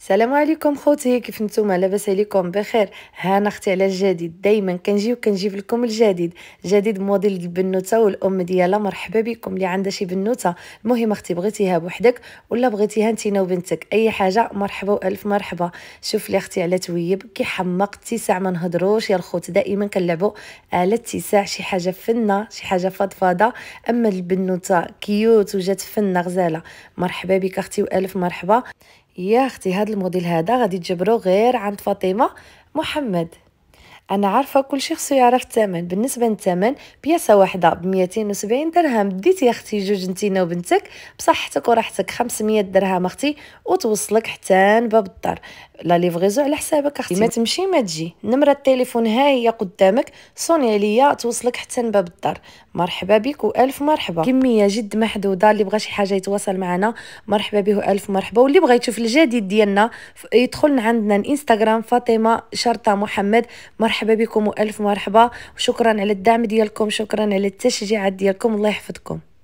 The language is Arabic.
السلام عليكم خوتي كيف نتوما لاباس عليكم بخير هانا اختي على الجديد دائما كنجي وكنجيب لكم الجديد جديد موديل البنوته والام ديالها مرحبا بكم اللي عندها شي بنوته المهم اختي بغيتيها بوحدك ولا بغيتيها انت وبنتك اي حاجه مرحبا والف مرحبا شوف لي اختي على تويب كيحمق اتساع ما نهضروش يا الخوت دائما كنلعبوا على اتساع شي حاجه فنه شي حاجه فضفاضه اما البنوته كيوت وجات فنه غزاله مرحبا بك اختي والف مرحبا يا اختي هذا الموديل هذا غادي تجبرو غير عند فاطمه محمد انا عارفه كل شخص يعرف الثمن بالنسبه للثمن بياسه واحده ب 270 درهم ديتي يا اختي جوج نتينا وبنتك بصحتك وراحتك 500 درهم اختي وتوصلك حتى باب الدار لا ليفغيزو على حسابك اختي ما تمشي ما تجي نمره التليفون ها هي قدامك صوني عليا توصلك حتى باب الدار مرحبا بك والف مرحبا كميه جد محدوده اللي بغى شي حاجه يتواصل معنا مرحبا به والف مرحبا واللي بغى يشوف الجديد ديالنا يدخل عندنا الانستغرام فاطمه شرطه محمد مرحبا مرحبا بكم والف مرحبا وشكرا على الدعم ديالكم شكرا على التشجيعات ديالكم الله يحفظكم